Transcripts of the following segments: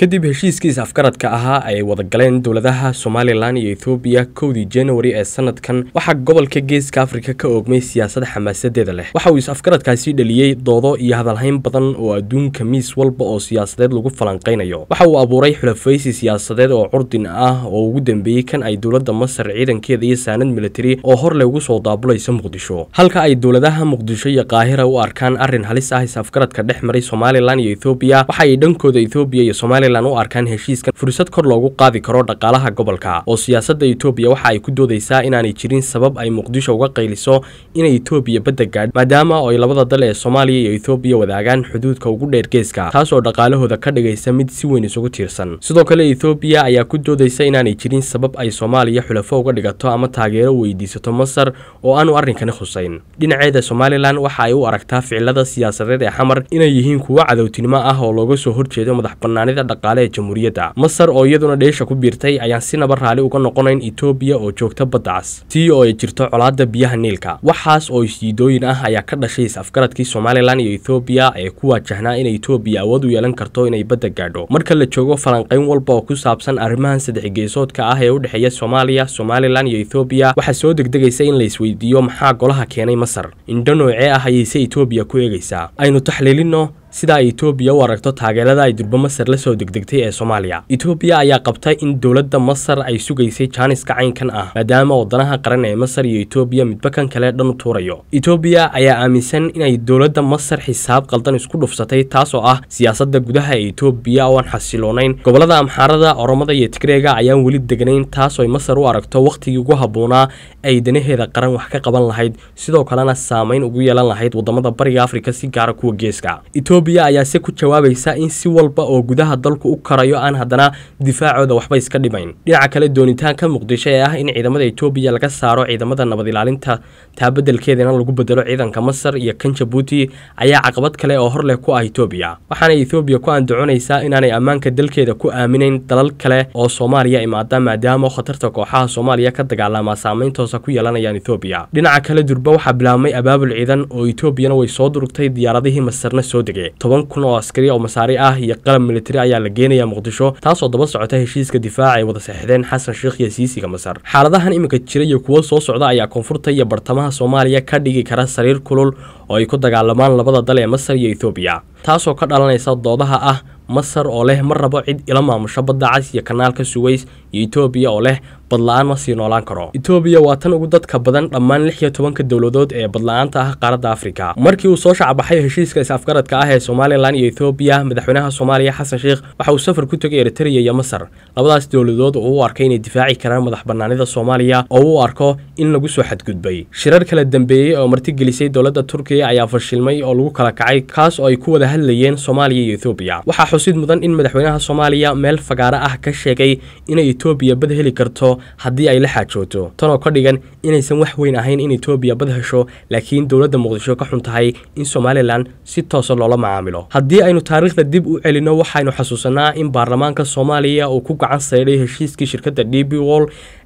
kadib is afgaradka ahaa ay wadagaleen dowladaha somalilan iyo ethoobiya kowdii januari ee sanadkan waxaa gobolka geeska afrika ka oogmay siyaasad xamaasadeeda leh waxa uu is-afgaradkaasi dhaliyey doodo iyo hadalhayn badan oo adduunka miis walba oo siyaasadeed lagu falanqaynayo waxa uu abuuray xulafaysi siyaasadeed oo curdin ah oo ugu dambeeyey kan ay dowladda masar ciidankeeda iyo saanad militari oo hor leygu soo daabulaysa muqdisho halka ay dowladaha muqdisho iyo qaahira u arkaan arrin halis ah is-afgaradka dhex maray somalilan iyo ethoobiya waxa ay dhankooda ethoobiya iyo somalilan jarilan u arkaan heshiiskan fursad kor loogu qaadi karo dhaqaalaha gobolka oo siyaasadda etoobiya waxa ay ku doodaysaa inaanay jirin sabab ay muqdisho uga qayliso inay etoobiya badda gaadh maadaama ay labada dal ee soomaaliya iyo etoobiya wadaagaan xuduudka ugu dheer geeska taas oo dhaqaalahooda ka dhigaysa mid si weyn isugu tiirsan sidoo kale etoobiya ayaa ku doodaysa inaanay jirin sabab ay soomaaliya xulafo uga dhigato ama taageero weydiisato masar oo aanu arrinkani khusayn dhinaceeda somalilan waxa ay u aragtaa ficilada siyaasadeed ee xamar inay yihiin kuwo cadowtinimo ah oo looga soo horjeedo madax bannaanida dhaqaale ee jamhuuriyadda masar oo iyaduna dheesha ku biirtay ayaan sinaba raali uga noqonayn itoobiya oo joogta baddacas sii oo ay jirto colaadda biyaha niilka waxaas oo isjiidooyin ah ayaa ka dhashay is-afgaradkii somalilan iyo ethoobiya ee ku waajahnaa inay itoobiya awood u yeelan karto inay badda gaadho marka la joogo falanqayn walba oo ku saabsan arrimahan geesoodka ah ee u dhexeeya soomaaliya somalilan iyo etoobiya waxaa soo degdegaysa in la isweydiiyo maxaa golaha keenay masar indho noocee ah ayayse itoobiya ku eegaysaa aynu taxliilinno sida ay etoobiya u aragto taageerada ay durbo masar la soo degdegtay ee soomaaliya etoobiya ayaa qabtay in dowladda masar ay sugaysay jaaniska caynkan ah maadaama wadanaha qaran ee masar iyo etoobiya midba kan kale dhan u tuurayo etoobiya ayaa aaminsan inay dowladda masar xisaab qaldan isku dhufsatay taasoo ah siyaasadda gudaha ee etoobiya oo aan xasiloonayn gobolada amxaarada oromada iyo tigreega ayaan weli degnayn taasoo ay masar u aragto wakhtigii ugu habboonaa ay danaheeda qaran wax ka qaban lahayd sidoo kalena saameyn ugu yeelan lahayd wadamada bariga afrika si gaara kuwa geeska itoobiya ayaa se ku jawaabaysa in si walba oo gudaha dalku u karayo aan haddana difaacooda waxba iska dhimayn dhinaca kale doonitaan ka muqdisho ee ah in ciidamada itoobiya laga saaro ciidamada nabad ilaalinta taa beddelkeedana lagu bedelo ciidanka masar iyo kan jabuuti ayaa caqabad kale oo hor leh ku ah itoobiya waxaanay itoobiya ku andaconaysaa inaanay ammaanka dalkeeda ku aaminayn dalal kale oo soomaaliya imaada maadaama khatarta kooxaha soomaaliya ka dagaalama saameyn ku yeelanayaan itoobiya dhinaca kale durba waxaa bilaabmay abaabul ciidan oo itoobiyana way soo durugtay diyaaradihii masarna soo degay toban kun oo askari oo masaari ah iyo qalab militari ayaa la geenayaa muqdisho taasoo daba socota heshiiska difaaca ay wada saxiixdeen xasan sheekh iyo siisiga masar xaaladahan iminka jira iyo kuwo soo socda ayaa koonfurta iyo bartamaha soomaaliya ka dhigi kara sariir kulul oo ay ku dagaalamaan labada dal ee masar iyo ethoobiya taasoo ka dhalanaysa doodaha ah masar oo leh ma rabo cid ila maamusho badda cas iyo kanaalka suweys iyo etoobiya oo leh badla-aan ma sii noolaan karo etoobiya waa tan ugu dadka badan dhammaan lix iyo tobanka dowladood ee badla-aanta ah qaaradda afrika markii uu soo shacbaxay heshiiska is-afgaradka ah ee somalilan iyo ethoobiya madaxweynaha soomaaliya xasan sheikh waxa uu safar ku tegay eritreya iyo masar labadaas dowladood oo u arkay inay difaaci karaan madax banaanida soomaaliya oo uu arko in lagu soo xadgudbay shirar kala dambeeyey oo martigelisay dowladda turkiya ayaa fashilmay oo lagu kala kacay kaas oo ay ku wada hadlayeen soomaaliya iyo ethoobiya waxaa xusid mudan in madaxweynaha soomaaliya meel fagaaro ah ka sheegay inay itoobiya bad heli karto haddii ay la xaajooto tanoo ka dhigan inaysan wax weyn ahayn in itoobiya bad hesho laakiin dowladda muqdisho ka xun tahay in somalilan si toosa loola macaamilo haddii aynu taariikhda dib u celinno waxaynu xasuusanaa in baarlamaanka soomaaliya uu ku gacan saydhay heshiiskii shirkadda d b wol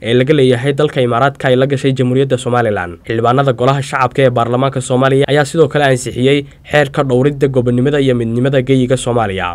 ee laga leeyahay dalka imaaraadka ay la gashay jamhuuriyadda somalilan xildhibaanada golaha shacabka ee baarlamaanka soomaaliya ayaa sidoo kale ansixiyey xeerka dhowridda gobonnimada iyo midnimada geyiga soomaaliya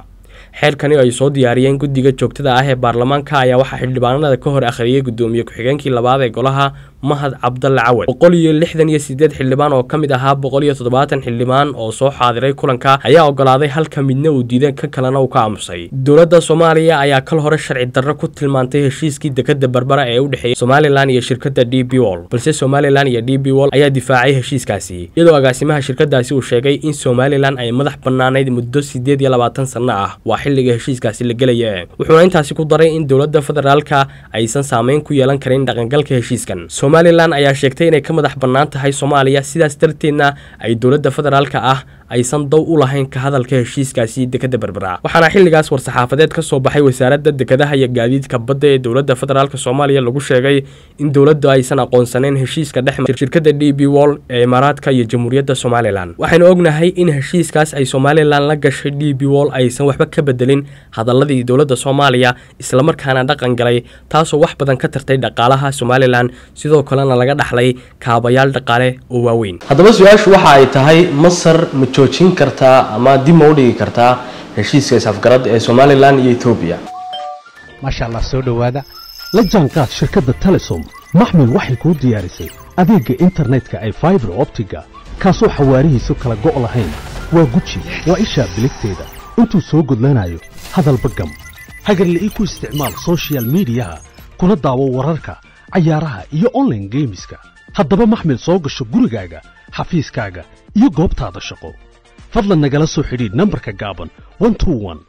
xeerkani ay soo diyaariyeen guddiga joogtada ah ee baarlamaanka ayaa waxaa xildhibaanada ka hor akhriyey guddoomiye ku-xigeenkii labaad ee golaha mahad cabdalla cawad boqol iyo lixdan iyo sideed xildhibaan oo ka mid ahaa boqol iyo toddobaatan xildhibaan oo soo xaadiray kulanka ayaa ogolaaday halka midna uu diiday ka kalena uu ka aamusay dowladda soomaaliya ayaa kal hore sharci darro ku tilmaantay heshiiskii dekada barbara ee u dhexeeyay somalilan iyo shirkadda d b wol balse somalilan iyo d b wol ayaa difaacay heshiiskaasi iyadoo agaasimaha shirkadaasi uu sheegay in somalilan ay madax bannaanayd muddo sideed iyo labaatan sanno ah xilliga heshiiskaasi la gelaya wuxuuna intaasi ku daray in dowladda federaalka aysan saameyn ku yeelan karin dhaqangalka heshiiskan somalilan ayaa sheegtay inay ka madax bannaan tahay soomaaliya sidaas darteedna ay dowladda federaalka ah aysan daw u lahayn ka hadalka heshiiskaasi dekada berbera waxaana xilligaas war-saxaafadeed ka soo baxay wasaaradda dekadaha iyo gaadiidka badda ee dowladda federaalk soomaaliya lagu sheegay in dowladdu aysan aqoonsanayn heshiiska dhex shirkadda d b wol ee imaaraadka iyo jamhuuriyadda somalilan waxaynu ognahay in heshiiskaas ay somalilan la gashay d b wol aysan waxba ka bedelin hadalladii dowladda soomaaliya islamarkaana dhaqan galay taasoo wax badan ka tartay dhaqaalaha somalilan sidoo kalena laga dhaxlay kaabayaal dhaqaale oo waaweyn joojin kartaa ama dib ma u dhigi kartaa heshiiska isafgaradda ee somalilan iyo etoobiya maasha allah soo dhowaada la jaanqaad shirkadda telesom maxmil waxay kuu diyaarisay adeegga internetka ee faibar optiga kaasoo xawaarihiisu kala go' lahayn waa guji waa ishaa biligteeda intuu soo gudlanaayo hadalba gam hagarle ii ku isticmaal sochial miidiyaha kuna daawo wararka cayaaraha iyo online geemiska haddaba maxmil soo gasho gurigaaga xafiiskaaga iyo goobtaada shaqo fadlan nagala soo xidhiidh nambarka gaaban